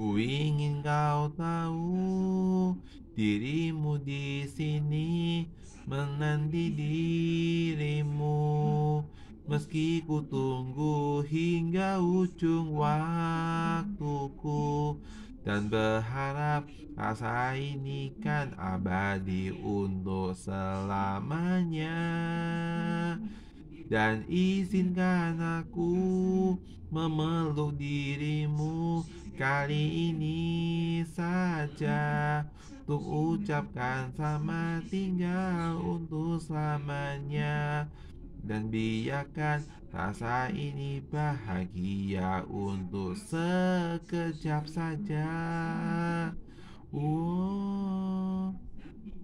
Ku ingin kau tahu dirimu di sini menanti dirimu meski ku tunggu hingga ujung waktuku dan berharap rasa ini kan abadi untuk selamanya dan izinkan aku memeluk dirimu kali ini saja untuk ucapkan sama tinggal untuk selamanya dan biarkan rasa ini bahagia untuk sekejap saja.